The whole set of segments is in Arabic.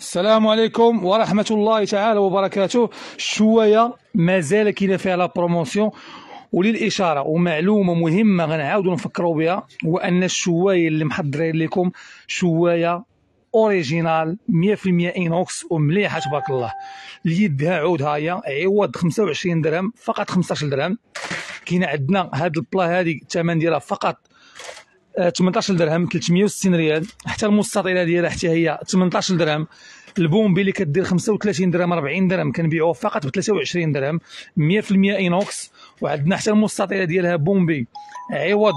السلام عليكم ورحمه الله تعالى وبركاته شويه مازال كاين فيها لا بروموسيون وللاشاره ومعلومه مهمه غنعاودوا نفكروا بها هو ان الشوايه اللي محضرين لكم شوايه اوريجينال 100% اينوكس ومليحه تبارك الله اليد ها عود هايا عوض 25 درهم فقط 15 درهم كاين عندنا هاد البلا هادي الثمن ديالها فقط 18 آه، درهم 360 ريال حتى المستطيله ديالها حتى هي 18 درهم البومبي اللي كدير 35 درهم 40 درهم كنبيعوه فقط ب 23 درهم 100% اينوكس وعندنا حتى المستطيله ديالها بومبي عوض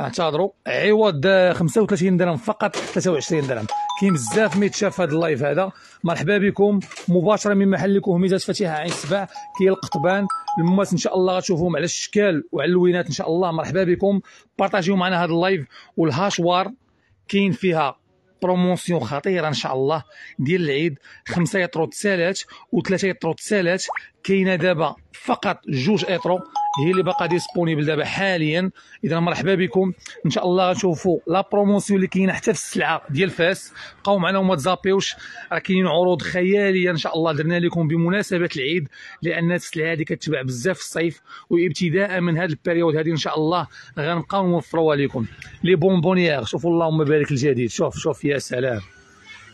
اعتذروا عوض 35 درهم فقط 23 درهم كاين بزاف ما يتشاف هذا اللايف هذا مرحبا بكم مباشره من محلكم هميزات فاتحه عين السبع كاين القطبان المماس ان شاء الله غتشوفوهم على الشكال وعلى اللوينات ان شاء الله مرحبا بكم بارطاجيو معنا هذا اللايف والهاشوار كاين فيها بروموسيون خطيره ان شاء الله ديال العيد خمسه يطرو تسالات وثلاثه يطرو تسالات كاينه دابا فقط جوج اطرو هي اللي باقا ديسبونيبل دابا حاليا اذا مرحبا بكم ان شاء الله غنشوفوا لا بروموسيون اللي كاينه حتى في السلعه ديال فاس بقاو معنا وما تزابيوش راه كاينين عروض خياليه ان شاء الله درنا لكم بمناسبه العيد لان السلعه هذه كتباع بزاف في الصيف وابتداء من هذه البيريود هذه ان شاء الله غنبقاو نوفروها لكم لي بونبونيير شوفوا اللهم بارك الجديد شوف شوف يا سلام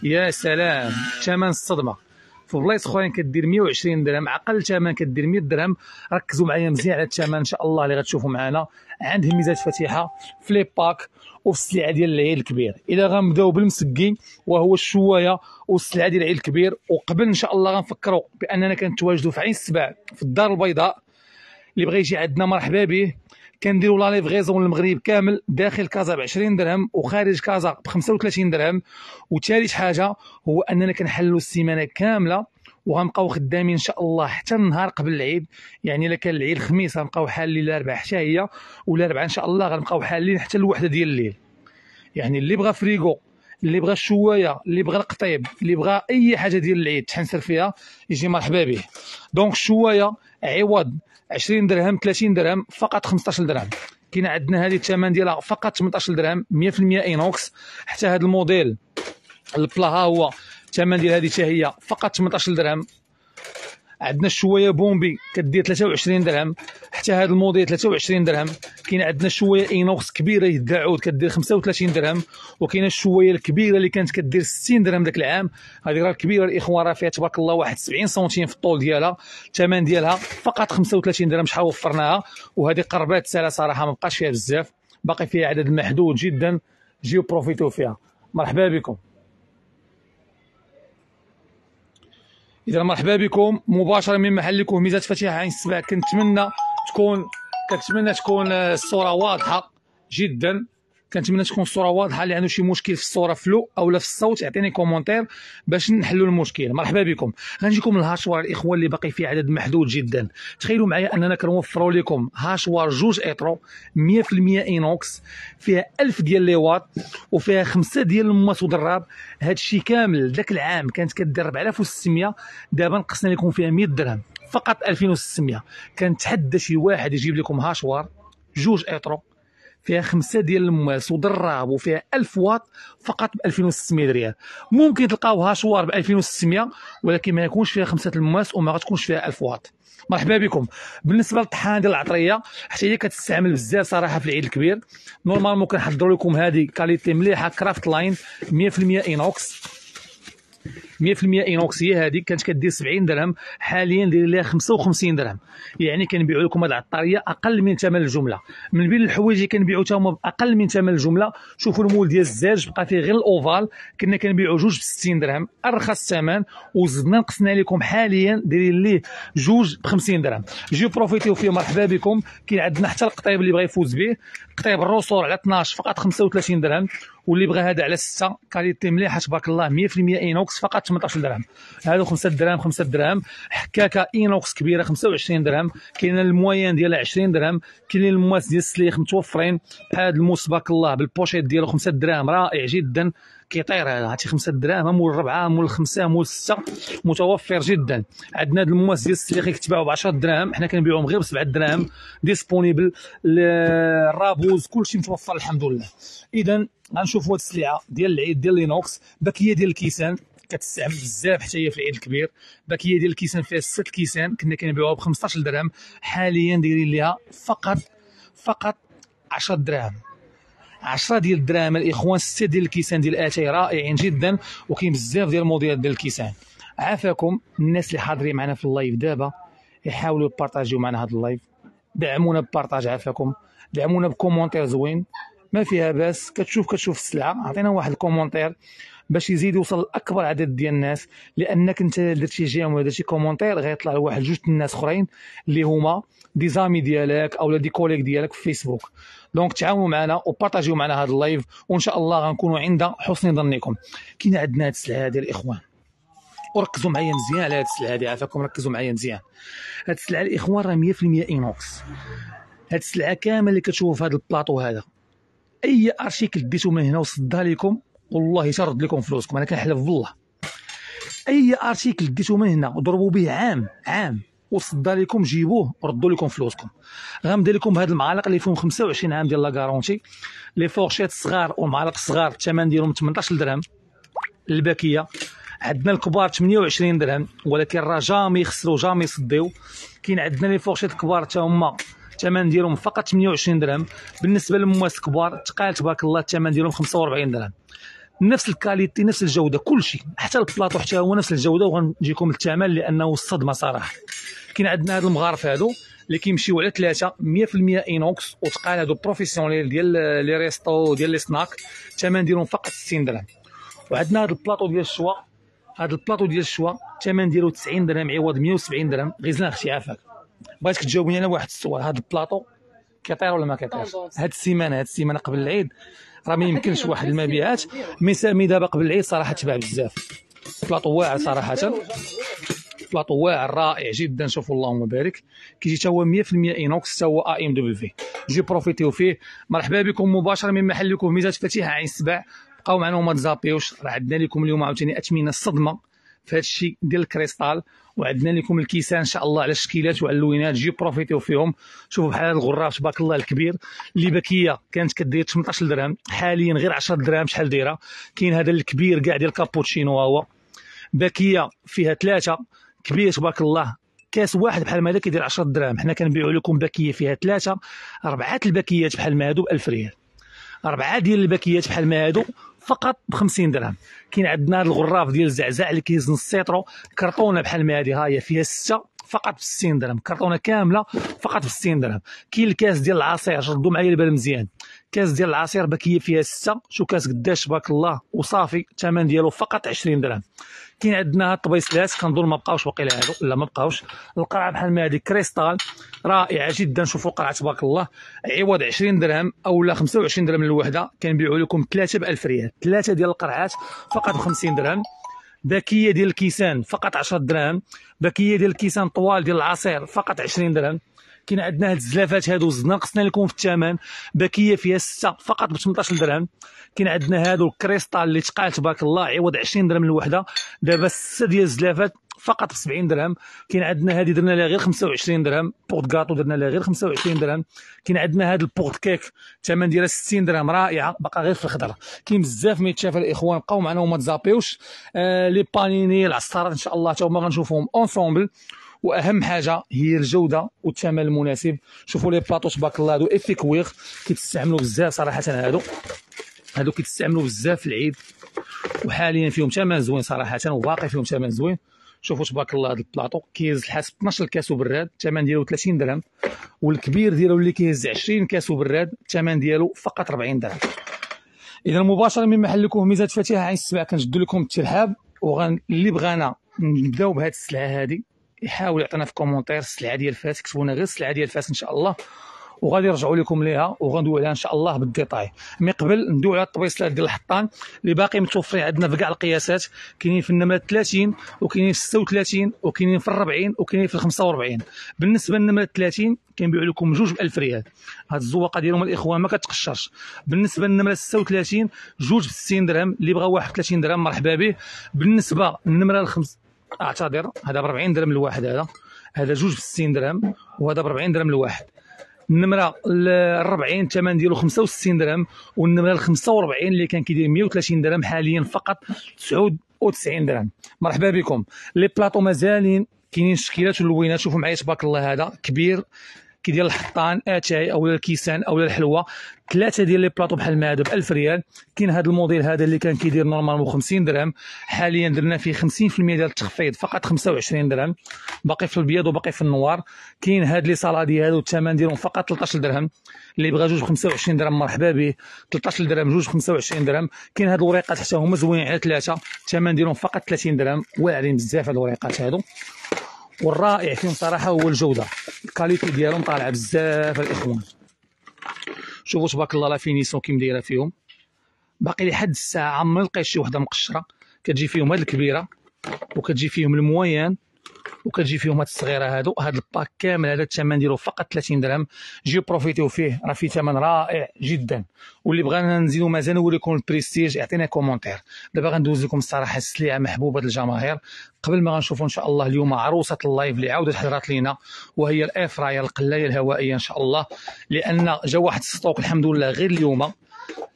يا سلام ثمن الصدمه في بلايص اخرين كدير 120 درهم اقل ثمن كدير 100 درهم ركزوا معايا مزيان على الثمن ان شاء الله اللي غتشوفوا معنا عنده ميزات فاتحه في لي باك وفي السلعه ديال العيد الكبير اذا غنبداو بالمسكي وهو الشوايه والسلعه ديال العيد الكبير وقبل ان شاء الله غنفكروا باننا كنتواجدوا في عين السبع في الدار البيضاء اللي بغى يجي عندنا مرحبا به كنديروا لا ليفغيزون للمغرب كامل داخل كازا ب 20 درهم وخارج كازا ب 35 درهم وثالث حاجه هو اننا كنحلوا السيمانه كامله وغنبقاو خدامين ان شاء الله حتى النهار قبل العيد يعني الا كان العيد الخميس غنبقاو حالين الاربعاء حتى هي والاربعاء ان شاء الله غنبقاو حالين حتى الوحده ديال الليل يعني اللي بغى فريغو اللي بغى الشوايه اللي بغى القطيب اللي بغى اي حاجه ديال العيد تحنسر فيها يجي مرحبا به دونك الشوايه عوض 20 درهم 30 درهم فقط 15 درهم كاين عندنا هذه الثمن ديالها فقط 18 درهم 100% اينوكس حتى هذا الموديل البلا ها هو الثمن ديال هذه حتى هي فقط 18 درهم عندنا الشوية بومبي كدير 23 درهم حتى هذا الموديل 23 درهم كاين عندنا الشوية اينوكس كبيره يد العود كدير 35 درهم وكاين الشوية الكبيره اللي كانت كدير 60 درهم ذاك العام هذه راه كبيره الاخوان راه فيها تبارك الله واحد 70 سنتيم في الطول ديالها الثمن ديالها فقط 35 درهم شحال وفرناها وهذه قربات ساله صراحه ما بقاش فيها بزاف باقي فيها عدد محدود جدا جيو بروفيتو فيها مرحبا بكم اذا مرحبا بكم مباشره من محلكم ميزات فتيحه عين السبع كنتمنى تكون كنتمنى تكون الصوره واضحه جدا كنتمنى تكون الصوره واضحه اللي عنده شي مشكل في الصوره فلو او لا في الصوت يعطيني كومونتير باش نحلوا المشكل مرحبا بكم غنجيكم الهاشوار الاخوان اللي باقي فيه عدد محدود جدا تخيلوا معايا اننا كنوفروا لكم هاشوار جوج ايترو 100% اينوكس فيها 1000 ديال لي واط وفيها خمسه ديال الماس ودراب هادشي كامل ذاك العام كانت كدير 4600 دابا نقصنا لكم فيها 100 درهم فقط 2600 كنتحدى شي واحد يجيب لكم هاشوار جوج ايترو فيها خمسة ديال المواس ودراب وفيها 1000 واط فقط ب 2600 ريال ممكن تلقاوها شوار ب 2600 ولكن ما يكونش فيها خمسة المواس وما غتكونش فيها 1000 واط مرحبا بكم بالنسبه للطحانة ديال العطريه حتى هي كتستعمل بزاف صراحه في العيد الكبير نورمالمون كنحضروا لكم هذه كاليتي مليحه كرافت لاين 100% اينوكس 100% اينوكسيه هذيك كانت كدير 70 درهم حاليا داير لها 55 درهم يعني كنبيعوا لكم هذه العطاريه اقل من ثمن الجمله من بين الحوايج اللي كنبيعوا حتى هما باقل من ثمن الجمله شوفوا المول ديال الزاج بقى فيه غير الاوفال كنا كنبيعوا جوج ب 60 درهم ارخص ثمن وزدنا نقصنا لكم حاليا دايرين ليه جوج ب 50 درهم جيو بروفيتيو فيه مرحبا بكم كاين عندنا حتى القطيب اللي بغى يفوز به قطيب الروسور على 12 فقط 35 درهم واللي بغى هذا على سته كاليتي مليحه تبارك الله 100% اينوكس فقط 18 درهم هادو 5 درهم 5 درهم حكاكه اينوكس كبيره 25 درهم كاين الموين ديالها 20 درهم كاين المواس ديال السليخ متوفرين هذا الموس تبارك الله بالبوشيت ديالو 5 درهم رائع جدا كيطير هذا عرفتي 5 درهم مول 4 مول 5 مول 6 متوفر جدا عندنا هذا المواس ديال السليخ كيتباعوا ب 10 درهم حنا كنبيعوهم غير ب 7 درهم ديسبونيبل الرابوز كلشي متوفر الحمد لله اذا غنشوفوا هاد السلعه ديال العيد ديال لينوكس باكيه ديال الكيسان كتستعمل بزاف حتى هي في العيد الكبير باكيه ديال الكيسان فيها ست كيسان كنا كنبيعوها ب 15 درهم حاليا دايرين ليها فقط فقط 10 دراهم 10 ديال الدراهم الاخوان 6 ديال الكيسان ديال اتاي رائعين جدا وكاين بزاف ديال الموديلات ديال الكيسان عافاكم الناس اللي حاضرين معنا في اللايف دابا يحاولوا يبارطاجيو معنا هذا اللايف دعمونا ببارطاج عافاكم دعمونا بكومونتير زوين ما فيها باس كتشوف كتشوف السلعه عطينا واحد الكومونتير باش يزيد يوصل لاكبر عدد ديال الناس لانك انت درت شي جيم ولا درتي كومونتير غيطلع لواحد جوج الناس اخرين اللي هما دي زامي ديالك اولا دي كوليك ديالك في فيسبوك دونك تعاونوا معنا وبارطاجيو معنا هذا اللايف وان شاء الله غنكونوا عند حسن ظنكم كاين عندنا هاد السلعه هذه الاخوان وركزوا معايا مزيان على هاد السلعه هذه عافاكم ركزوا معايا مزيان هاد السلعه الاخوان راه 100% اينوكس هاد السلعه كامل اللي كتشوفوا في هذا البلاطو هذا اي ارتيكل ديتو من هنا وصدها لكم والله ترد لكم فلوسكم انا كنحلف بالله اي ارتيكل ديتو من هنا وضربوا به عام عام وصدى لكم جيبوه ردوا لكم فلوسكم غندير لكم هاد المعالق اللي فيهم 25 عام ديال لا كارونتي لي فورشيت صغار ومعالق الصغار الثمن ديالهم 18 درهم الباكيه عندنا الكبار 28 درهم ولكن راه جامي يخسروا جامي يصديو كاين عندنا لي فورشيت كبار حتى هما الثمن ديالهم فقط 28 درهم بالنسبه للمواس الكبار تقال تبارك الله الثمن ديالهم 45 درهم نفس الكاليتي نفس الجوده كل شيء حتى البلاطو حتى هو نفس الجوده وغنجيكم الثمن لانه الصدمه صراحه كاين عندنا هاد المغارف هادو اللي كيمشيو على ثلاثه 100% اينوكس وتقال هادو بروفيسيونيل ديال لي ريستو ديال لي سناك الثمن ديالهم فقط 60 درهم وعندنا هذا البلاطو ديال الشوا هذا البلاطو ديال الشوا الثمن ديالو 90 درهم عوض 170 درهم غير اختي عافاك بغيتك تجاوبني على واحد السؤال هذا البلاطو كيطير ولا ما كيطيرش هاد السيمانه هاد السيمانه قبل العيد راه ما يمكنش واحد المبيعات مي دابا قبل العيد صراحه تباع بزاف البلاطو واعر صراحه البلاطو واعر رائع جدا شوفوا اللهم بارك كيجي حتى هو 100% اينوكس حتى هو اي ام دبليو في جي بروفيتيو فيه مرحبا بكم مباشره من محلكم في ميزات فتيحه عين السبع بقاو معنا وما تزابيوش راه عندنا لكم اليوم عاوتاني اثمنه الصدمه في هذا الشيء ديال الكريستال وعندنا لكم الكيسان ان شاء الله على الشكيلات وعلى اللوينات جيو بروفيتيو فيهم شوفوا بحال هذا الغراف تبارك الله الكبير اللي بكيه كانت كدير 18 درهم حاليا غير 10 درهم شحال دايره كاين هذا الكبير كاع ديال الكابوتشينو هو باكيه فيها ثلاثه كبير تبارك الله كاس واحد بحال هذا كيدير 10 دراهم حنا كنبيعوا لكم باكيه فيها ثلاثه اربعه الباكيات بحال ما هادو ب 1000 ريال اربعه ديال الباكيات بحال ما هادو فقط ب 50 درهم كاين عندنا الغراف ديال الزعزع اللي كيزن السيطرو كرطونه بحال ما هذه ها هي فيها سته فقط ب 60 درهم كرطونه كامله فقط ب 60 درهم كاين الكاس ديال العصير ردوا معايا البال مزيان كاس ديال العصير باكيه فيها سته شو كاس قداش تبارك الله وصافي الثمن ديالو فقط 20 درهم كاين عندنا الطبيسلات كنظن ما بقاوش واقيلا هادو لا ما بقاوش القرعه بحال ما هادي كريستال رائعه جدا شوفوا القرعه تبارك الله عوض 20 درهم اولا 25 درهم للوحده كنبيعوا لكم ثلاثه ب 1000 ريال ثلاثه ديال القرعات فقط ب 50 درهم باكيه ديال الكيسان فقط 10 درهم باكيه ديال الكيسان طوال ديال العصير فقط 20 درهم كاين عندنا هاد الزلافات هادو ناقصنا لكم في الثمن باكيه فيها سته فقط ب 18 درهم كاين عندنا هادو الكريستال اللي تقال تبارك الله عوض 20 درهم الوحده دابا سته ديال الزلافات فقط ب 70 درهم كاين عندنا هذه درنا لها غير 25 درهم بورت كاطو درنا لها غير 25 درهم كاين عندنا هذا البورت كيك الثمن ديالها 60 درهم رائعه باقا غير في الخضر كاين بزاف ما يتشافى الاخوان بقاو معنا وما تزابيوش آه لي بانيني العصارات ان شاء الله تا هما غنشوفوهم اونسومبل واهم حاجه هي الجوده والثمن المناسب شوفوا لي بلاطو تبارك الله هادو افيكويغ كيتستعملوا بزاف صراحه هادو هادو كيتستعملوا بزاف في العيد وحاليا فيهم ثمن زوين صراحه وباقي فيهم ثمن زوين شوفوا تبارك الله هذا البلاطو كيهز الحاسب 12 كاس براد الثمن ديالو 30 درهم والكبير ديالو اللي كيهز 20 كاس براد الثمن ديالو فقط 40 درهم اذا مباشره من محلكم ميزات فاتحه عين السبع كنجدوا لكم الترحاب واللي بغانا نبداو بهذه السلعه هذه يحاول يعطينا في كومونتير السلعه ديال فاس كتبونا غير السلعه ديال فاس ان شاء الله وغادي نرجعوا لكم ليها وغندويو عليها ان شاء الله بالديطاي مي قبل ندويو على الطبيصلات ديال الحطان اللي باقي متوفرين عندنا في كاع القياسات كاينين في النمره 30 وكاينين في 36 وكاينين في 40 وكاينين في 45 بالنسبه للنمره 30 كنبيعوا لكم جوج ب 1000 ريال هاد الزواقه ديالهم الاخوان ما كتقشرش بالنسبه للنمره 36 جوج ب 60 درهم اللي بغى واحد 30 درهم مرحبا به بالنسبه للنمره الخمس اعتذر هذا ب 40 درهم الواحد هذا هذا جوج ب 60 درهم وهذا ب 40 درهم الواحد النمره ال 40 الثمن ديالو 65 درهم والنمره ال 45 اللي كان كيدير 130 درهم حاليا فقط 99 درهم مرحبا بكم لي بلاطو مازالين كاينين الشكيلات واللوينات شوفوا معايا تبارك الله هذا كبير كي ديال الحطان اتاي او الكيسان او الحلوه ثلاثه ديال لي بلاطو بحال ما هادو ب 1000 ريال كاين هذا الموديل هذا اللي كان كيدير نورمالمون 50 درهم حاليا درنا فيه 50% ديال التخفيض فقط 25 درهم باقي في البيض وباقي في النوار كاين هاد لي سالادي هادو الثمن ديالهم فقط 13 درهم اللي بغى جوج ب 25 درهم مرحبا به 13 درهم جوج ب 25 درهم كاين هاد الوريقات حتى هما زوينين على ثلاثه الثمن ديالهم فقط 30 درهم واعرين بزاف هاد الوريقات هادو والرائع فيهم صراحه هو الجوده الكاليتي ديالهم طالعه بزاف الاخوان شوفوا تبارك الله لا فينيسيون دايرة فيهم باقي لحد الساعه ما لقيت شي وحده مقشره كتجي فيهم هاد الكبيره وكتجي فيهم المويان وكتجي فيهم هاد الصغيره هادو هاد الباك كامل هذا الثمن ديالو فقط 30 درهم جيو بروفيتيو فيه راه فيه ثمن رائع جدا واللي بغانا نزيدو مازال نوريكم البريستيج يعطينا كومونتير دابا غندوز لكم الصراحه السليعه محبوبه الجماهير قبل ما غنشوفوا ان شاء الله اليوم عروسه اللايف اللي عاودت حضرات لينا وهي الاير فراير القلايه الهوائيه ان شاء الله لان جا واحد السطوك الحمد لله غير اليوم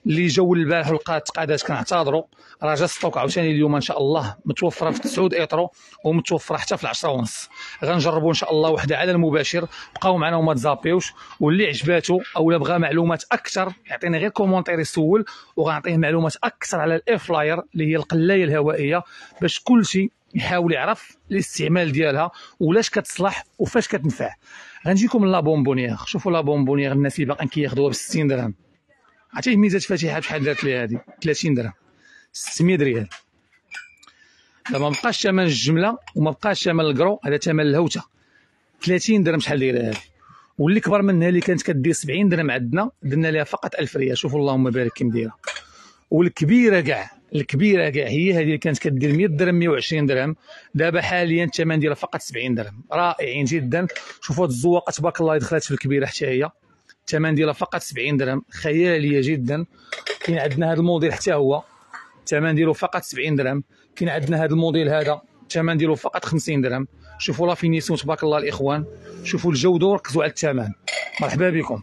اللي جاو البارح ولقى تقادات كنعتذروا راه جا ستوك عاوتاني اليوم ان شاء الله متوفره في 9 ايترو ومتوفره حتى في 10 ونص غنجربوا ان شاء الله وحده على المباشر بقاو معنا وما تزابيوش واللي عجباته او بغى معلومات اكثر يعطينا غير كومونتير يسول وغنعطيه معلومات اكثر على فلاير اللي هي القلايه الهوائيه باش كلشي يحاول يعرف الاستعمال ديالها ولاش كتصلح وفاش كتنفع غنجيكم لا بونبونيير شوفوا لا بونبونيير الناس اللي باقيين كياخذوها ب 60 درهم عرفتي ميزه فاتحه بشحال دارت لي هذه 30 درهم 600 ريال دابا مابقاش ثمن الجمله وما بقاش ثمن الكرو هذا ثمن الهوته 30 درهم شحال دايره هذه واللي كبر منها اللي كانت كدير 70 درهم عندنا درنا لها فقط 1000 ريال شوفوا اللهم بارك كم دايره والكبيره كاع الكبيره كاع هي هذه اللي كانت كدير 100 درهم 120 درهم دابا حاليا الثمن ديالها فقط 70 درهم رائعين جدا شوفوا هاد الزواقه تبارك الله دخلت في الكبيره حتى هي الثمن ديالها فقط 70 درهم خياليه جدا كاين عندنا هذا الموديل حتى هو الثمن ديالو فقط 70 درهم كاين عندنا هذا الموديل هذا الثمن ديالو فقط 50 درهم شوفوا لا فينيسيون تبارك الله الاخوان شوفوا الجوده وركزوا على الثمن مرحبا بكم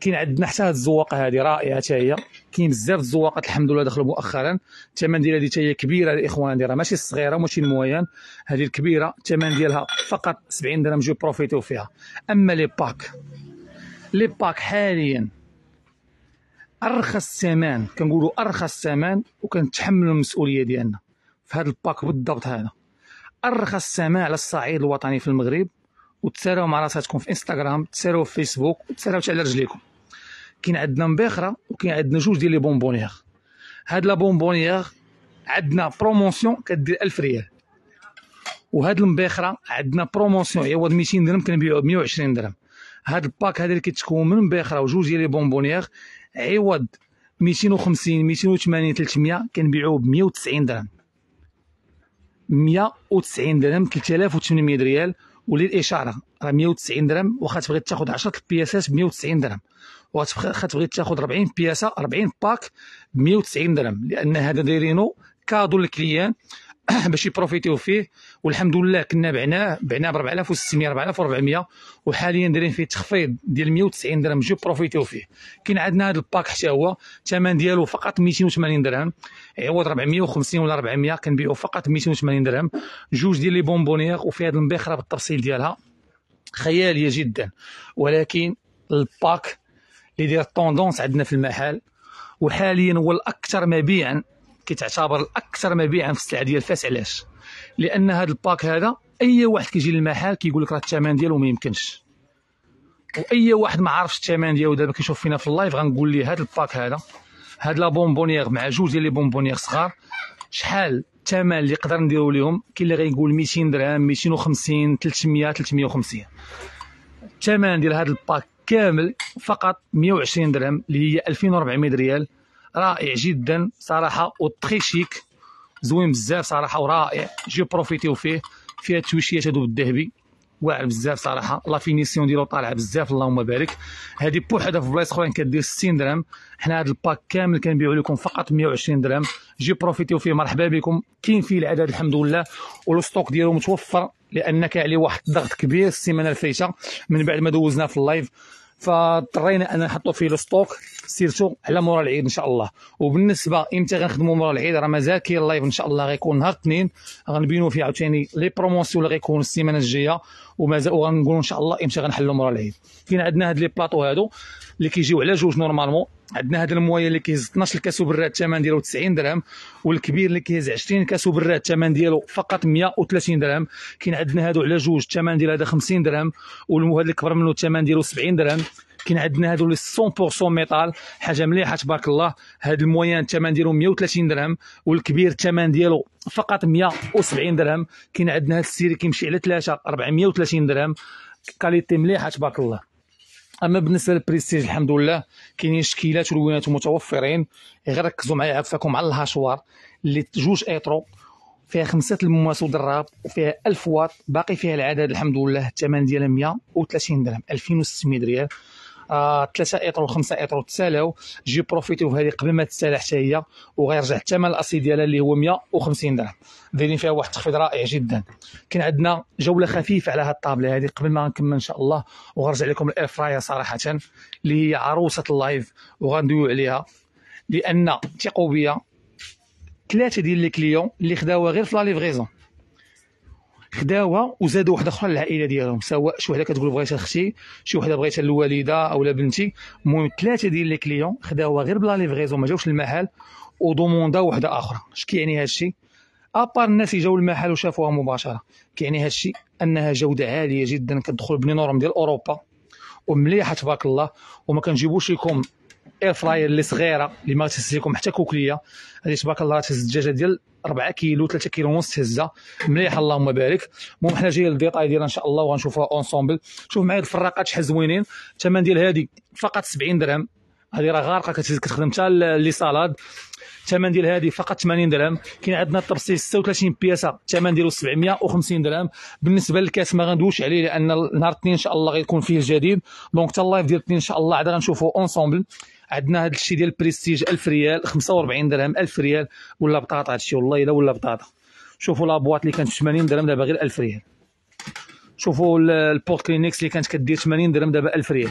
كاين عندنا حتى هاد الزواقه هذه رائعه حتى هي كاين بزاف الزواقات الحمد لله دخلوا مؤخرا الثمن ديالها هذه هي كبيره الاخوان ديالها ماشي الصغيره ماشي المويان هذه الكبيره الثمن ديالها فقط 70 درهم جو بروفيتيو فيها اما لي باك لي باك حاليا ارخص ثمن كنقولوا ارخص ثمن وكنتحملوا المسؤوليه ديالنا في هذا الباك بالضبط هذا ارخص ثمن على الصعيد الوطني في المغرب وتساروا مع راساتكم في انستغرام تساروا في فيسبوك وتساروا على رجليكم كاين عندنا مباخره وكاين عندنا جوج ديال لي بونبونيير هاد لا بونبونيير عندنا بروموسيون كدير 1000 ريال وهاد المباخره عندنا بروموسيون يعوض 200 درهم كنبيعو ب 120 درهم هاد الباك هذا اللي كيتكون من بخره وجوج ديال لي بونبونيير عوض 250 280 300 كنبيعوه ب 190 درهم 190 درهم 3800 ريال وللاشاره راه 190 درهم واخا تبغي تاخذ 10 بياسات ب 190 درهم واخا تبغي تاخذ 40 بياسه 40 باك ب 190 درهم لان هذا دايرينو كادو للكليان باش يبروفيتيو فيه والحمد لله كنا بعناه بعناه ب 4600 4400 وحاليا دايرين فيه تخفيض ديال 190 درهم جو بروفيتيو فيه كاين عندنا هذا الباك حتى هو الثمن ديالو فقط 280 درهم عوض 450 ولا 400 كنبيعو فقط 280 درهم جوج ديال لي بونبونيغ وفيها هذه المبخره بالتفصيل ديالها خياليه جدا ولكن الباك اللي داير طوندونس عندنا في المحل وحاليا هو الاكثر مبيعا كتعتبر الاكثر مبيعا في السلعه ديال فاس علاش لان هذا الباك هذا اي واحد كيجي للمحل كيقول لك راه الثمن ديالو ما يمكنش واي واحد ما عارفش الثمن ديالو دابا كيشوف فينا في اللايف غنقول ليه هذا الباك هذا هاد لا بونبونيير مع جوج ديال لي بونبونيير صغار شحال الثمن اللي نقدر نديرو ليهم كاين اللي غيقول 200 درهم 250 300 350 الثمن ديال هذا الباك كامل فقط 120 درهم اللي هي 2400 ريال رائع جدا صراحه وتري شيك زوين بزاف صراحه ورائع جي بروفيتيو فيه فيها التويشيات هادو بالذهبي واعر بزاف صراحه لا فينيسيون ديالو طالعه بزاف اللهم بارك هذه بوحدها في بلايص اخرين كدير 60 درهم حنا هذا الباك كامل كنبيعو لكم فقط 120 درهم جي بروفيتيو فيه مرحبا بكم كاين فيه العدد الحمد لله والستوك ديالو متوفر لان عليه واحد الضغط كبير السيمانه الفايته من بعد ما دوزناه في اللايف فاضطرينا ان نحطو فيه الستوك سيرتو على مورا العيد ان شاء الله وبالنسبه امتى غنخدمو مورا العيد راه مازال كاين اللايف ان شاء الله غيكون نهار الاثنين غنبينو فيه عاوتاني لي بروموسيون اللي غيكونوا السيمانه الجايه ومازال وغنقولو ان شاء الله امتى غنحلو مورا العيد كاين عندنا هاد لي بلاطو هادو اللي كيجيو على جوج نورمالمون عندنا هذا المويه اللي كيهز 12 كاسو براد الثمن ديالو 90 درهم والكبير اللي كيهز 20 كاسو براد الثمن ديالو فقط 130 درهم كاين عندنا هادو على جوج الثمن ديال هذا 50 درهم والموهد اللي كبر منه الثمن ديالو 70 درهم كاين عندنا هادو اللي 100% ميتال حاجه مليحه تبارك الله هاد الموين الثمن ديالو 130 درهم والكبير الثمن ديالو فقط 170 درهم كاين عندنا هاد السيري كيمشي على ثلاثه 430 درهم كاليتي مليحه تبارك الله اما بالنسبه للبريستيج الحمد لله كاينين شكيلات ولوينات متوفرين غير ركزوا معايا عفاكم على الهاشوار اللي جوج ايترو فيها خمسة المواس ودراب وفيها ألف واط باقي فيها العدد الحمد لله الثمن ديالها 130 درهم 2600 ريال 3 آه، و 5 ايطرو تسالاو جي بروفيتيو هذه قبل ما تسالا حتى هي وغيرجع الثمن الاصلي ديالها اللي هو 150 درهم دايرين فيها واحد التخفيض رائع جدا كاين عندنا جوله خفيفه على هاد الطابله هذه قبل ما نكمل ان شاء الله وغنرجع لكم الاير فراير صراحه اللي هي عروسه اللايف وغندويو عليها لان ثقوا بيا ثلاثه ديال لي كليون اللي خداوها غير في لا ليفريزون خداوها وزادوا وحده اخرى للعائله ديالهم سواء شي وحده كتقول بغيتها اختي شي وحده بغيتها الوالده او بنتي المهم ثلاثه ديال لي كليون خداوها غير بلا ليفغيزون ما جاوش للمحل ودوموندا وحده اخرى اش كيعني هذا الشيء ابار الناس اللي جاو المحل وشافوها مباشره كيعني هذا الشيء انها جوده عاليه جدا كتدخل بني نورم ديال اوروبا ومليحه تبارك الله وما كنجيبوش لكم اير فراير اللي صغيره اللي ما تهز لكم حتى كوكليه هذه تبارك الله تهز الدجاجه ديال 4 كيلو 3 كيلو ونص هزه مليح اللهم بارك المهم حنا جايين للديتاي ديالها ان شاء الله وغنشوفوها اونسومبل شوف معايا الفراقات شحال زوينين الثمن ديال هذه فقط 70 درهم هذه راه غارقه كتخدم حتى لي سالاد الثمن ديال هذه فقط 80 درهم كاين عندنا الطبسيس 36 بياسه الثمن ديالو 750 درهم بالنسبه للكاس ما غندويش عليه لان نهار الاثنين ان شاء الله غيكون فيه الجديد دونك حتى اللايف ديال الاثنين ان شاء الله عاد غنشوفوا اونسومبل عندنا هذا الشيء ديال بريستيج 1000 ريال 45 درهم 1000 ريال ولا بطاطا هذا الشيء والله الا ولا بطاطا شوفوا لابواط اللي كانت 80 درهم دابا غير 1000 ريال شوفوا البورت كلينكس اللي كانت كدير 80 درهم دابا 1000 ريال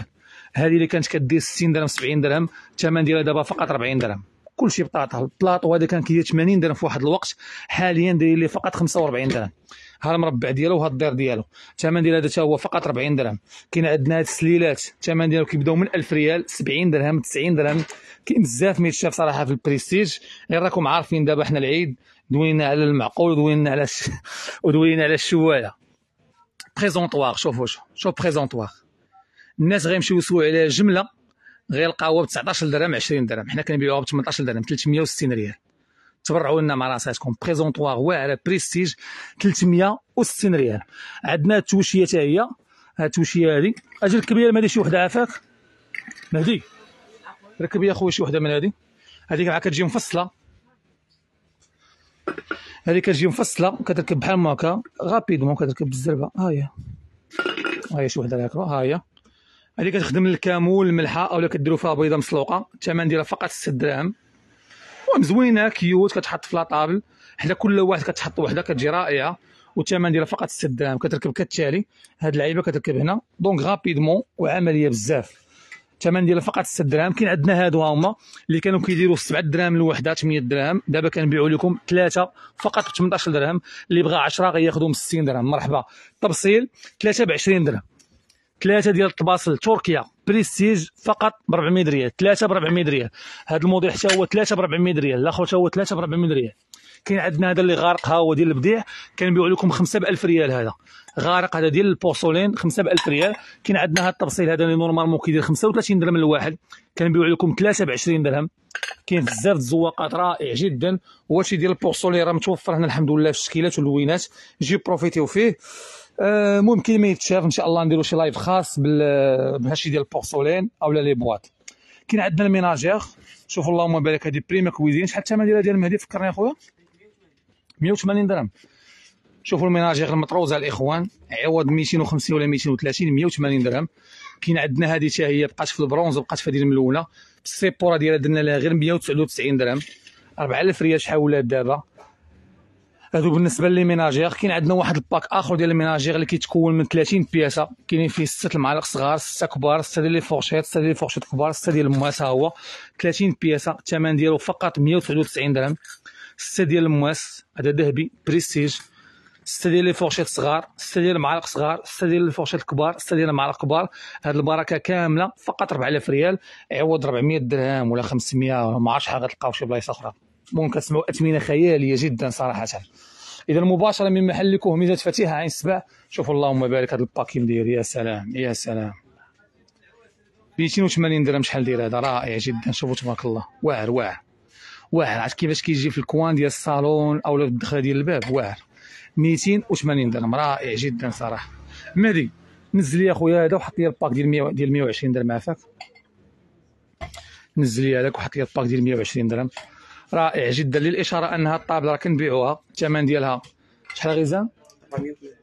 هذه اللي كانت كدير 60 درهم 70 درهم الثمن ديالها دابا فقط 40 درهم كلشي بطاطا البلاطو هذا كان كيدير 80 درهم في واحد الوقت حاليا داير ليه فقط 45 درهم ها المربع ديالو وها الدير ديالو الثمن ديال هذا هو فقط 40 درهم كاين عندنا هاد السليلات الثمن ديالو كيبداو من 1000 ريال 70 درهم 90 درهم كاين بزاف ما يتشاف صراحه في البريستيج غير راكم عارفين دابا حنا العيد دوينا على المعقول ودوينا على الش... ودوينا على الشواله بريزونطوار شوفوا شوف بريزونطوار الناس غيمشيو يسووا عليها جمله غير القهوه ب 19 درهم 20 درهم حنا كنبيعوها ب 18 درهم 360 ريال تبرعوا لنا مع راساتكم بريزونطوار واعره بريستيج 360 ريال عندنا التوشيه حتى هي التوشيه هذه اجل ركب لي المهدي شي وحده عافاك مهدي ركب لي اخويا شي وحده من هذه هذيك مع كتجي مفصله هذه كتجي مفصله كتركب بحال هكا غابيدمون كتركب بالزربه ها هي ها هي شي وحده راكبه ها هي هذه كتخدم الكامول الملحه او كديروا فيها بيضه مسلوقه الثمن ديالها فقط 6 دراهم ومزوينه كيوت كتحط في لاطابل حدا كل واحد كتحط وحده كتجي رائعه والثمن ديالها فقط 6 دراهم كتركب كالتالي هاد اللعيبه كتركب هنا دونك غابيدمون وعمليه بزاف الثمن ديالها فقط 6 دراهم كاين عندنا هادو هما اللي كانوا كيديروا 7 دراهم الوحده 8 دراهم دابا كنبيعوا لكم ثلاثه فقط ب 18 درهم اللي بغى 10 غياخذهم 60 درهم مرحبا التبصيل ثلاثه ب 20 درهم ثلاثه ديال الطباصل تركيا بريستيج فقط ب 400 ريال ثلاثه ب 400 ريال هذا الموديل حتى هو ثلاثه ب 400 ريال الاخر حتى هو ثلاثه ب 400 ريال كاين عندنا هذا اللي غارق ها هو ديال البديع كنبيعوا لكم 5000 ريال هذا غارق هذا ديال البورسولين 5000 ريال كاين عندنا هذا التبصيل هذا اللي نورمالمون كيدير 35 درهم الواحد كنبيعوا لكم 3 ب 20 درهم كاين بزاف الزواقات رائع جدا وهادشي ديال البورسولين راه متوفر هنا الحمد لله في الشكيلات واللوينات جي بروفيتيو فيه آه ممكن ما يتشاف ان شاء الله نديروا شي لايف خاص بهادشي ديال البورسولين اولا لي بواط كاين عندنا الميناجير شوف اللهم بارك هذه بريما كويزين شحال الثمن ديالها ديال المهدي فكرني اخويا 180 درهم شوفوا الميناجير المطروزه الاخوان عوض 250 ولا 230 180 درهم كاين عندنا هذه حتى هي بقات في البرونز وبقات في هذه الملونه السيبورا ديالها درنا لها غير 199 درهم 4000 ريال شحال ولات دابا هادو بالنسبه ميناجير كاين عندنا واحد الباك اخر ديال الميناجير اللي كيتكون من 30 بياسه كاينين فيه سته المعالق صغار سته كبار سته ديال لي فورشيت سته ديال فورشيت كبار سته ديال الماسه هو 30 بياسه الثمن ديالو فقط 199 درهم ستة ديال المواس هذا ذهبي بريستيج ستة ديال لي فورشيت صغار ستة ديال المعالق صغار ستة ديال الفورشيت كبار ستة ديال المعالق كبار هاد البركة كاملة فقط 4000 ريال عوض 400 درهم ولا 500 ما عرفتش شحال غتلقاو شي بلايص أخرى ممكن كتسمعوا أثمنة خيالية جدا صراحة اذا مباشره من محل ميزه فتيحه عين سبع شوفوا اللهم بارك هذا الباكي داير يا سلام يا سلام 280 درهم شحال داير هذا رائع جدا شوفوا تبارك الله واعر واعر واعر عرفت كيفاش كيجي في الكوان ديال الصالون او الدخله ديال الباب واعر 280 درهم رائع جدا صراحه مهدي نزل لي اخويا هذا وحط لي الباك ديال ديال 120 درهم عافاك نزل لي هذاك وحط لي الباك ديال 120 درهم رائع جدا للاشاره انها الطابله راه كنبيعوها الثمن ديالها شحال غيزان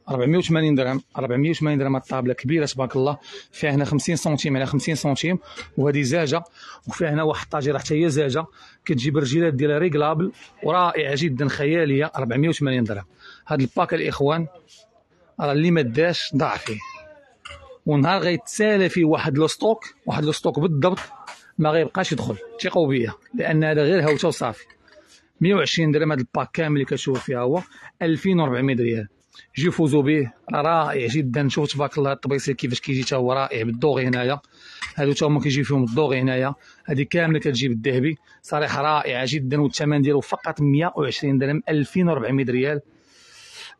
480 درهم 480 درهم الطابله كبيره تبارك الله فيها هنا 50 سنتيم على 50 سنتيم وهذه زاجه وفيها هنا واحد الطاجيره حتى هي زاجه كتجيب رجيلات ديالها ريغلابل ورائعه جدا خياليه 480 درهم هذا الباك الاخوان راه اللي ما داش ضاع فيه ونهار غيتسالى فيه واحد لو ستوك واحد لو ستوك بالضبط ما غيبقاش يدخل ثقوا بيا لان هذا غير هوته وصافي 120 درهم هذا الباك كامل اللي كتشوف فيها هو 2400 ريال جي فوزو به رائع جدا شفت الله الطبيسي كيفاش كيجي حتى هو رائع بالدوغي هنايا هادو حتى هما كيجي فيهم الدوغي هنايا هادي كامله كتجي بالذهبي صريحه رائعه جدا والثمن ديالو فقط 120 درهم 2400 ريال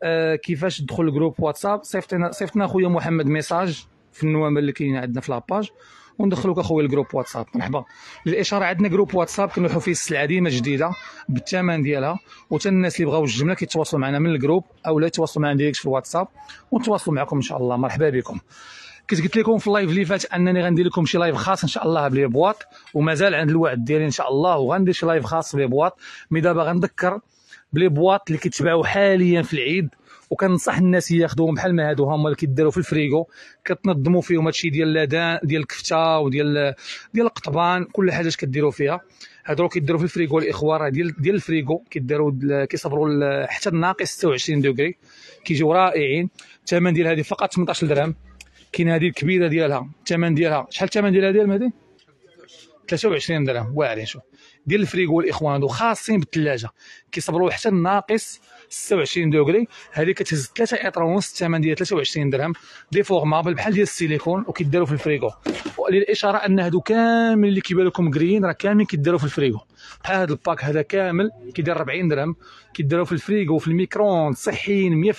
آه كيفاش تدخل الجروب واتساب صيفط لنا صيفط لنا خويا محمد ميساج في النوامه اللي كاين عندنا في لاباج وندخلوك اخويا الجروب واتساب مرحبا للاشاره عندنا جروب واتساب كنلوحوا فيه السلعه ديما جديده بالثمن ديالها وتا الناس اللي بغاو الجمله كيتواصلوا معنا من الجروب او لا يتواصلوا معنا ديريكت في الواتساب ونتواصلوا معكم ان شاء الله مرحبا بكم كنت قلت لكم في اللايف اللي فات انني غندير لكم شي لايف خاص ان شاء الله بلي بواط ومازال عند الوعد ديالي ان شاء الله وغندير شي لايف خاص بلي بواط مي دابا غنذكر بلي بواط اللي كيتباعوا حاليا في العيد وكنصح الناس ياخذوهم بحال ما هادو هما اللي كيداروا في الفريغو كتنظموا فيهم هادشي ديال اللدان ديال الكفته وديال ديال القطبان كل حاجه كديروا فيها هادو كيديروا في الفريغو الاخوه راه ديال ديال الفريغو كيداروا كيصبروا حتى الناقص 26 دوغري كيجيو رائعين الثمن ديال هذه فقط 18 درهم كاين هذه الكبيره ديالها الثمن ديالها شحال الثمن ديال هذه المهدي 23 درهم واعرين شوف ديال الفريغو الاخوان هادو خاصين بالثلاجه كيصبروا حتى الناقص 26 دوغري هذه كتهز 3 اطر ونص الثمن ديال 23 درهم ديفورمابل بحال ديال السيليكون وكيداروا في الفريغو وللاشاره ان هادو كامل اللي كيبان لكم كريين راه كاملين كيداروا في الفريغو بحال هذا الباك هذا كامل كيدير 40 درهم كيديروا في الفريغو وفي الميكرون صحيين 100%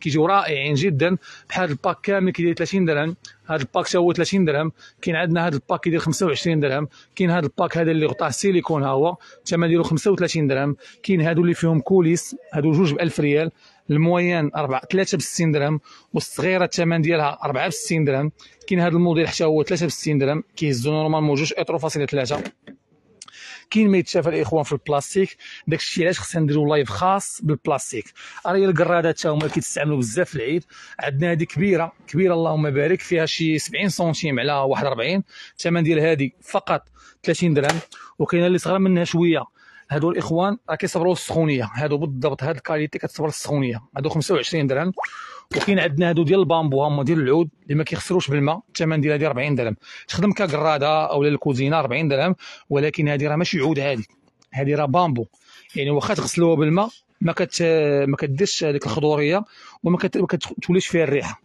كيجيو رائعين جدا بحال هذا الباك كامل كيدير 30 درهم هذا الباك هو 30 درهم كاين عندنا هذا الباك كيدير 25 درهم كاين هذا الباك هذا اللي غطاه السيليكون ها هو الثمن ديالو 35 درهم كاين هادو اللي فيهم كوليس هادو جوج ب 1000 ريال الموين 4 3 ب 60 درهم والصغيره الثمن ديالها 4 ب 60 درهم كاين هذا الموديل حتى هو 3 ب 60 درهم كيهزو نورمالمون جوج اترو فاصله 3 كاين ما يتشافى الاخوان في البلاستيك داك الشيء علاش خصنا نديرو لايف خاص بالبلاستيك اريا الكرادات حتى هما كيتستعملوا بزاف في العيد عندنا هذه كبيره كبيره اللهم بارك فيها شي 70 سنتيم على 41 الثمن ديال هذه فقط 30 درهم وكاينه اللي صغار منها شويه هادو الاخوان راه كيصبروا السخونيه هادو بالضبط هاد الكاليتي كتصبر السخونيه هادو 25 درهم وكاين عندنا هادو ديال البامبو هما ديال العود اللي ما كيخسروش بالماء الثمن ديالها هادي 40 درهم تخدم كقراده اولا الكوزينه 40 درهم ولكن هادي راه ماشي عود عادي هادي راه بامبو يعني واخا تغسلوها بالماء ما كت ما كديرش هذيك الخضوريه وما كتوليش فيها الريحه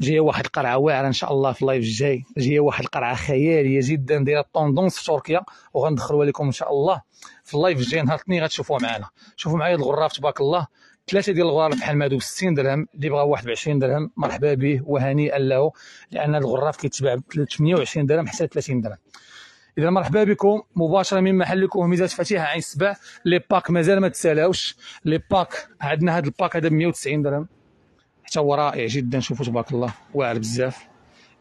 جايه واحد القرعه واعره ان شاء الله في اللايف الجاي جايه واحد القرعه خياليه جدا دايره طوندونس في تركيا وغندخلوها لكم ان شاء الله في اللايف الجاي نهار الاثنين غتشوفوها معنا شوفوا معايا الغراف تبارك الله ثلاثه ديال الغراف بحال ما ب 60 درهم اللي بغا واحد ب 20 درهم مرحبا به وهنيئا له لان الغراف كيتباع ب 28 درهم حتى 30 درهم اذا مرحبا بكم مباشره من محلكم هميزات فتيحه عين السبع لي باك مازال ما تسالاوش لي باك عندنا هذا الباك هذا ب 190 درهم حتى هو رائع جدا شوفوا تبارك الله واعر بزاف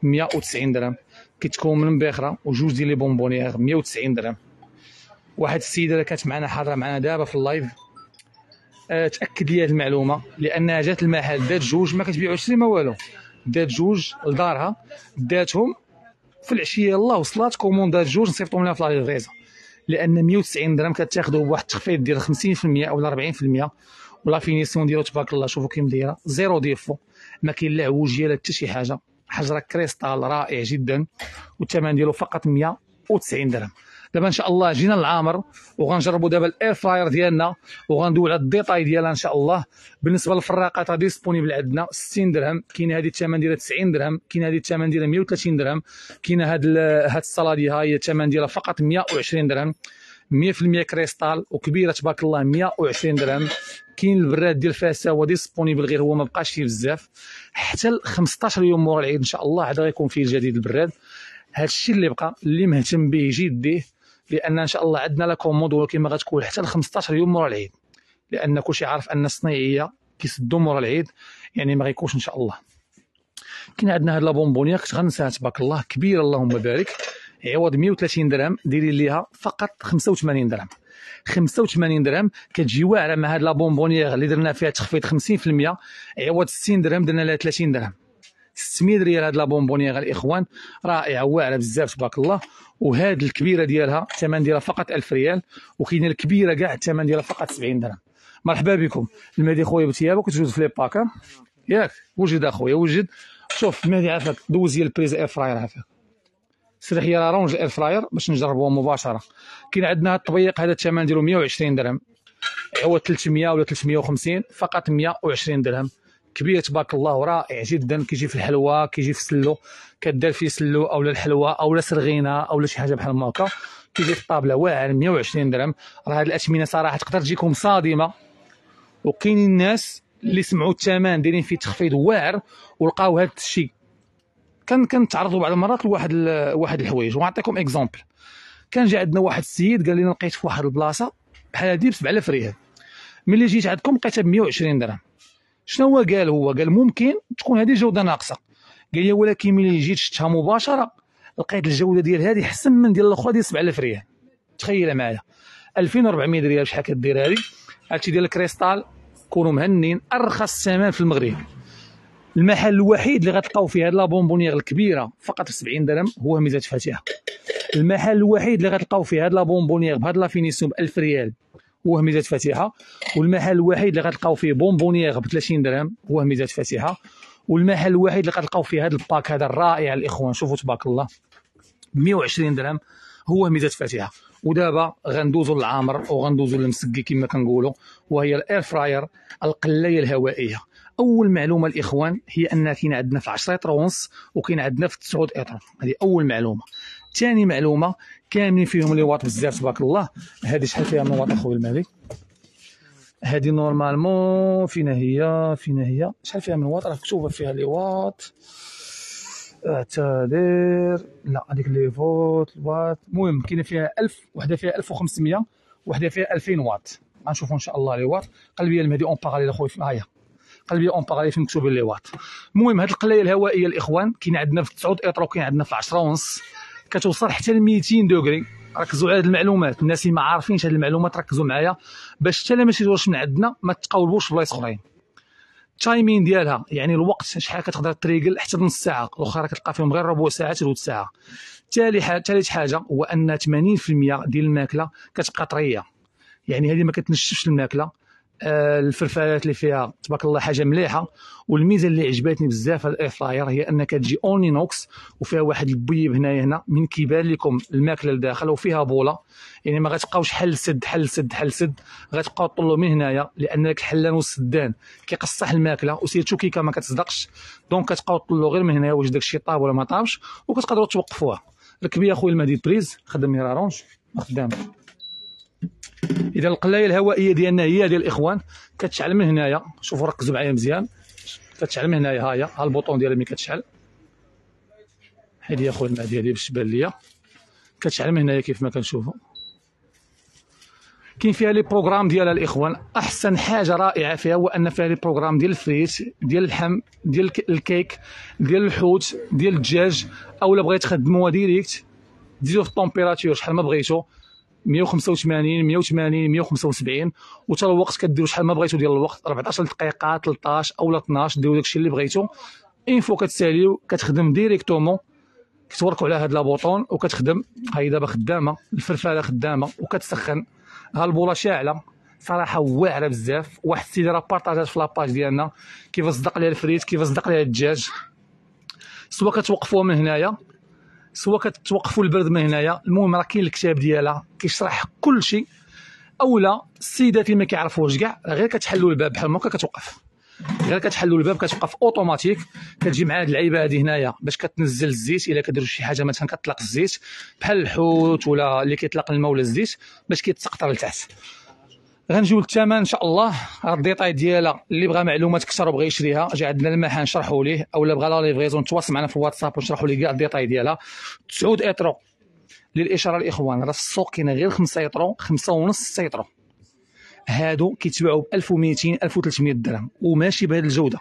190 درهم كيتكون من بخره وجوج ديال لي بونبونيير 190 درهم واحد السيده اللي كانت معنا حاضره معنا دابا في اللايف آه، تاكد لي هذه المعلومه لانها جات المحل دات جوج ما كتبيعوش 20 ما والو دات جوج لدارها داتهم في العشيه الله وصلات كوموندات جوج نصيفطهم لها في لاريزا لان 190 درهم كتاخذوا بواحد التخفيض ديال 50% ولا 40% ولا فينيسيون ديالو تبارك الله شوفوا كيما دايره زيرو ديفو ما كاين لا عوج ديالها حتى شي حاجه حجره كريستال رائع جدا والثمن ديالو فقط 190 درهم دابا ان شاء الله جينا للعامر وغنجربوا دابا الاير فراير ديالنا وغندوي على الديتاي ديالها ان شاء الله بالنسبه للفراقات ديسبونيبل عندنا 60 درهم كاين هذه الثمن ديالها 90 درهم كاين هذه الثمن ديالها 130 درهم كاين هاد هاد الصلادي هي الثمن ديالها فقط 120 درهم 100% كريستال وكبيره تبارك الله 120 درهم كاين البراد ديال فاس هو ديسبونيبل غير هو ما بقاش فيه بزاف حتى 15 يوم مور العيد ان شاء الله عاد غيكون فيه الجديد البراد هذا الشيء اللي بقى اللي مهتم به يجي يديه لان ان شاء الله عندنا لا كوموند ولكن ما غتكون حتى 15 يوم مور العيد لان كلشي عارف ان الصنايعيه كيسدوا مور العيد يعني ما غيكونش ان شاء الله كاين عندنا هاد لا بونبونيه كنت غنساها تبارك الله كبيره اللهم بارك عوض 130 درهم ديري ليها فقط 85 درهم 85 درهم كتجي واعره مع هاد لا بونبونيير اللي درنا فيها تخفيض 50% عوض 60 درهم درنا لها 30 درهم 600 ريال هاد لا بونبونيير الاخوان رائعه واعره بزاف تبارك الله وهاد الكبيره ديالها الثمن ديالها فقط 1000 ريال وكاينه الكبيره كاع الثمن ديالها فقط 70 درهم مرحبا بكم المهدي خويا بثيابك وتجوز في لي باك ياك وجد اخويا وجد شوف المهدي عافاك دوز ديال البريز اير فراير عافاك سير هي رونج الاير فراير باش نجربوه مباشره كاين عندنا التطبيق هذا الثمن ديالو 120 درهم هو 300 ولا 350 فقط 120 درهم كبير تبارك الله رائع جدا كيجي في الحلوى كيجي في السلو كدار فيه سلو او الحلوى او سرغينه لا شي حاجه بحال هكا كيجي في الطابله واعر 120 درهم راه هاد الاثمنه صراحه تقدر تجيكم صادمه وكاينين الناس اللي سمعوا الثمن دايرين فيه تخفيض واعر ولقاو هاد الشيء كان كنتعرضوا بعض المرات لواحد واحد الحوايج ونعطيكم اكزومبل كان جا عندنا واحد السيد قال لنا لقيت في واحد البلاصه بحال هذه ب 7000 ريال ملي جيت عندكم لقيتها ب 120 درهم شنو هو قال هو قال ممكن تكون هذه جوده ناقصه قال لي ولكن ملي جيت شفتها مباشره لقيت الجوده ديال هذه احسن من ديال الاخرى ديال 7000 ريال تخيل معايا 2400 ريال شحال كدير هذه هادشي ديال الكريستال كونوا مهنين ارخص ثمن في المغرب المحل الوحيد اللي غتلقاو فيه هاد لا بونبونيير الكبيره فقط ب 70 درهم هو ميزات فاتحه المحل الوحيد اللي غتلقاو فيه هاد لا بونبونيير بهاد لا فينيسيون ب 1000 ريال هو ميزات فاتحه والمحل الوحيد اللي غتلقاو فيه بونبونيير ب 30 درهم هو ميزات فاتحه والمحل الوحيد اللي غتلقاو فيه هاد الباك هذا الرائع الاخوان شوفوا تبارك الله 120 درهم هو ميزات فاتحه ودابا غندوزو للعامر وغندوزو للمسكي كما كنقولوا وهي الاير فراير القلايه الهوائيه اول معلومه الاخوان هي ان كاين عندنا في 10 اطر ونص وكاين عندنا في 9 اطر هذه اول معلومه ثاني معلومه كاملين فيهم لي واط بزاف تبارك الله هذه شحال فيها من واط اخويا المالك هذه نورمالمون فينا هي فينا هي شحال فيها من واط راه مكتوبه فيها لي واط اعتذر لا هذيك لي فوت الوات المهم كاينه فيها 1000 وحده فيها 1500 وحده فيها 2000 واط غنشوفوا ان شاء الله لي واط قلبيه المهدي اون باغالي اخويا معايا قلبي اون بارالي في مكتوب لي واط المهم هاد القلايه الهوائيه الاخوان كاين عندنا في 9 اطر وكاين عندنا في 10 ونص كتوصل حتى ل 200 دوغري ركزوا على هاد المعلومات الناس اللي ما عارفينش هاد المعلومات ركزوا معايا باش حتى ما شدوش من عندنا ما تقاولوش بلايص اخرين التايمين ديالها يعني الوقت شحال كتقدر تريقل حتى نص ساعه الاخرى كتلقى فيهم غير ربع ساعه حتى ثلث ساعه ثالث حاجه هو ان 80% ديال الماكله كتبقى طريه يعني هذه ما كتنشفش الماكله آه، الفرفالات اللي فيها تبارك الله حاجه مليحه والميزه اللي عجبتني بزاف الاير فراير هي انك تجي اونلي نوكس وفيها واحد البيب هنايا هنا من كيبان لكم الماكله لداخل وفيها بوله يعني ما غتبقاوش حل سد حل سد حل سد غتبقاو طلوا من هنايا لان لك الحلان والسدان كيقصح الماكله وسيرتو كيكا ما كتصدقش دونك كتبقاو طلوا غير من هنايا واش داكشي طاب ولا ما طابش وكتقدروا توقفوها ركبي اخويا المهدي بريز خدم لي رونج ما اذا القلايه الهوائيه ديالنا هي ديال الاخوان كتشعل من هنايا شوفوا ركزوا معايا مزيان كتشعل من هنايا ها هي ها البوطون ديالها ملي كتشعل حيد يا خويا الماء ديالي باش تبان ليا كتشعل من هنايا كيف ما كنشوفوا كاين فيها لي بروغرام ديال الاخوان احسن حاجه رائعه فيها هو ان فيها لي بروغرام ديال الفريت ديال اللحم ديال الكيك ديال الحوت ديال الدجاج اولا بغيت تخدموها ديريكت ديزو في الطومبيراتور شحال ما بغيتو 185 180 175 وتا الوقت كديروا شحال ما بغيتوا ديال الوقت 14 دقيقه 13 اولا 12 ديروا داكشي اللي بغيتوا اين فوا كتساليو كتخدم ديريكتومون كتوركوا على هاد لابوطون وكتخدم هاي دابا خدامه الفرفاله خدامه وكتسخن ها البوله شاعله صراحه واعره بزاف واحد السيده راه بارطاجات في لاباج ديالنا كيف صدق ليها الفريت كيف صدق ليها الدجاج سوا كتوقفوها من هنايا سواء كتوقفوا البرد من هنايا المهم راه كاين الكتاب ديالها كيشرح كل شيء اولا السيدات اللي ما كيعرفوش كاع غير كتحلوا الباب بحال هكا كتوقف غير كتحلوا الباب كتوقف اوتوماتيك كتجي مع هاد اللعيبه هادي هنايا باش كتنزل الزيت الا كديروا شي حاجه مثلا كتطلق الزيت بحال الحوت ولا اللي كيطلق الماء ولا الزيت باش كيتسقطر لتحت غنجيو للثمن ان شاء الله الديتاي ديالها اللي بغى معلومات اكثر وبغى يشريها جا عندنا المحل نشرحوا ليه اولا بغى لا ليفريزون تواصل معنا في الواتساب ونشرحوا ليه كاع الديتاي ديالها 9 اترو للاشاره الاخوان راه السوق كاين غير 5 اترو 5 ونص اترو هادو كيتباعوا ب 1200 1300 درهم وماشي بهذه الجوده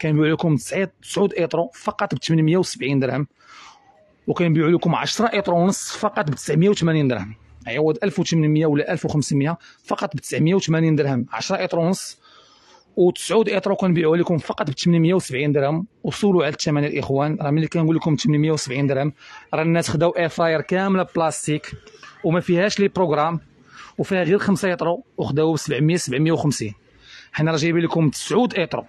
كنبيعوا لكم 9 9 اترو فقط ب 870 درهم وكنبيع لكم 10 اترو ونص فقط ب 980 درهم عوض 1800 ولا 1500 فقط ب 980 درهم 10 اطر ونص و9 اطر كنبيعوا لكم فقط ب 870 درهم وصولوا على الثمن الاخوان راه ملي كنقول لكم 870 درهم راه الناس خداو اير فاير كامله بلاستيك وما فيهاش لي بروغرام وفيها غير 5 اطر وخداو ب 700 750 حنا راه جايبين لكم 9 اطر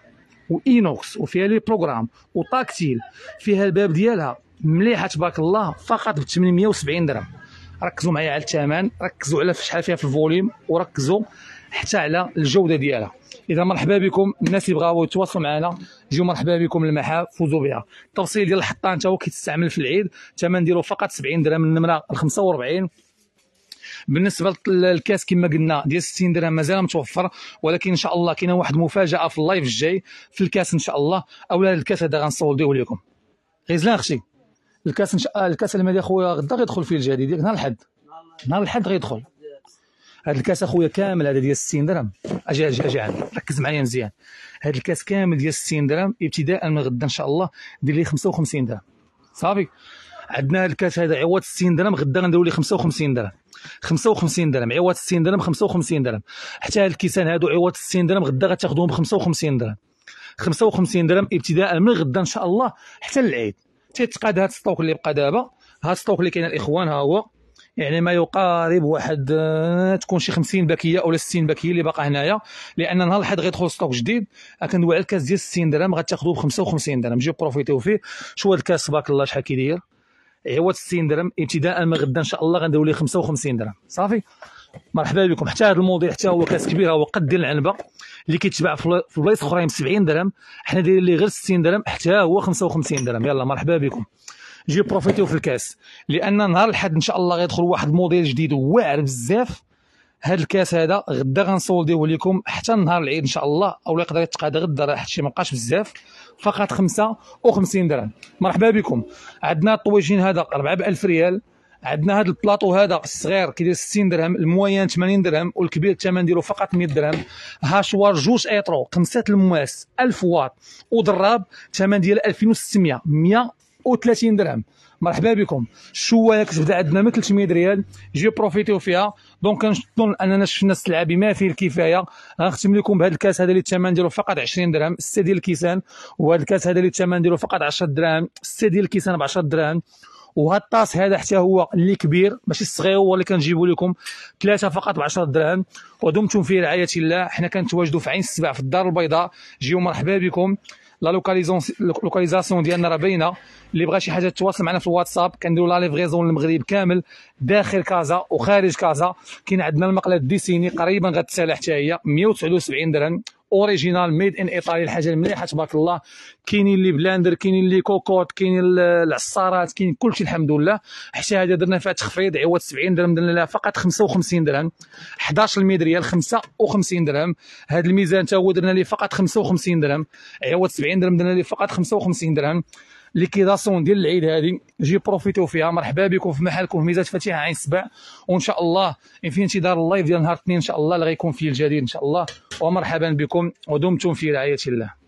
واينوكس وفيها لي بروغرام وطاكتيل فيها الباب ديالها مليحه تبارك الله فقط ب 870 درهم ركزوا معايا على الثمن ركزوا على شحال فيها في الفوليوم وركزوا حتى على الجوده ديالها اذا مرحبا بكم الناس اللي بغاو يتواصلوا معنا جيو مرحبا بكم المحا فوزوا بها التوصيل ديال الحطان انت هو كيتستعمل في العيد الثمن ديالو فقط 70 درهم النمره 45 بالنسبه للكاس كما قلنا ديال 60 درهم مازال متوفر ولكن ان شاء الله كاينه واحد المفاجاه في اللايف الجاي في الكاس ان شاء الله اولا الكاس هذا غنصور لكم غيزلان اختي الكاس ان شاء الله الكاس الملك اخويا غدا غيدخل فيه الجديد نهار الحد نهار الحد غيدخل هذا الكاس اخويا كامل هذا ديال 60 درهم اجي اجي اجي عاد ركز معايا مزيان هذا الكاس كامل ديال 60 درهم ابتداء من غدا ان شاء الله دير لي 55 درهم صافي عندنا الكاس هذا عوض 60 درهم غدا غنديروا لي 55 درهم 55 درهم عوض 60 درهم 55 درهم حتى هاد الكيسان هادو عوض 60 درهم غدا غتاخذوهم ب 55 درهم 55 درهم ابتداء من غدا ان شاء الله حتى العيد تيتقاد هاد الستوك اللي بقى دابا هاد الستوك اللي كاين الاخوان ها هو يعني ما يقارب واحد آه، تكون شي 50 باكيه ولا 60 باكيه اللي باقا هنايا لان نهار الحد غيدخل ستوك جديد كندوي على الكاس ديال 60 درهم غتاخذوه ب 55 درهم جيو بروفيتيو فيه شو هاد الكاس تبارك الله شحال كيداير عوض 60 درهم ابتداء من غدا ان شاء الله غندوي ليه 55 درهم صافي مرحبا بكم حتى هذا الموضوع حتى هو كاس كبير هو قد ديال العنبه اللي كيتباع في بلايص اخرين ب 70 درهم حنا دايرين ليه غير 60 درهم حتى هو 55 درهم يلا مرحبا بكم جي بروفيتيو في الكاس لان نهار الحد ان شاء الله غيدخل واحد الموديل جديد واعر بزاف هاد الكاس هذا غدا غنسولديوه لكم حتى نهار العيد ان شاء الله او يقدر يتقاد غدا راه حتى ما بقاش بزاف فقط 55 درهم مرحبا بكم عندنا الطويجين هذا 4000 ريال عندنا هذا البلاطو هذا الصغير كيدير 60 درهم الموين 80 درهم والكبير الثمن ديالو فقط 100 درهم هاشوار جوج ايترو خمسه المواس 1000 واط ودراب الثمن ديال 2600 130 درهم مرحبا بكم الشوايه كتبدا عندنا من 300 ريال جي بروفيتيو فيها دونك كنظن اننا شفنا السلعه بما فيه الكفايه غنختم لكم بهذا الكاس هذا اللي الثمن ديالو فقط 20 درهم 6 ديال الكيسان وهذا الكاس هذا اللي الثمن ديالو فقط 10 دراهم 6 ديال الكيسان ب 10 دراهم وهذا الطاس هذا حتى هو اللي كبير ماشي الصغير هو اللي كنجيبو لكم ثلاثه فقط ب 10 دراهم ودمتم في رعايه الله حنا كنتواجدوا في عين السبع في الدار البيضاء جيو مرحبا بكم لا لوكاليزاسيون ديالنا راه باينه اللي بغى شي حاجه تواصل معنا في الواتساب كنديروا لا ليفغيزون للمغرب كامل داخل كازا وخارج كازا كاين عندنا المقله الديسيني قريبا غتسالح حتى هي 179 درهم اوريجينال ميد ان ايطالي الحاجه المليحه تبارك الله كاينين اللي بلاندر كاينين اللي كوكوت كاينين العصارات كاين كلشي الحمد لله حتى هذا درنا فيها تخفيض عوض 70 درهم درنا لها فقط 55 درهم 11 الميد ريال 55 درهم هاد الميزان تا هو درنا ليه فقط 55 درهم عوض 70 درهم درنا ليه فقط 55 درهم ليكيداسيون ديال العيد هذه جي بروفيتو فيها مرحبا بكم في محلكم في ميزات فاتحه عين السبع وان شاء الله انفينيتي دار اللايف ديال نهار الاثنين ان شاء الله اللي غيكون فيه الجديد ان شاء الله ومرحبا بكم ودمتم في رعايه الله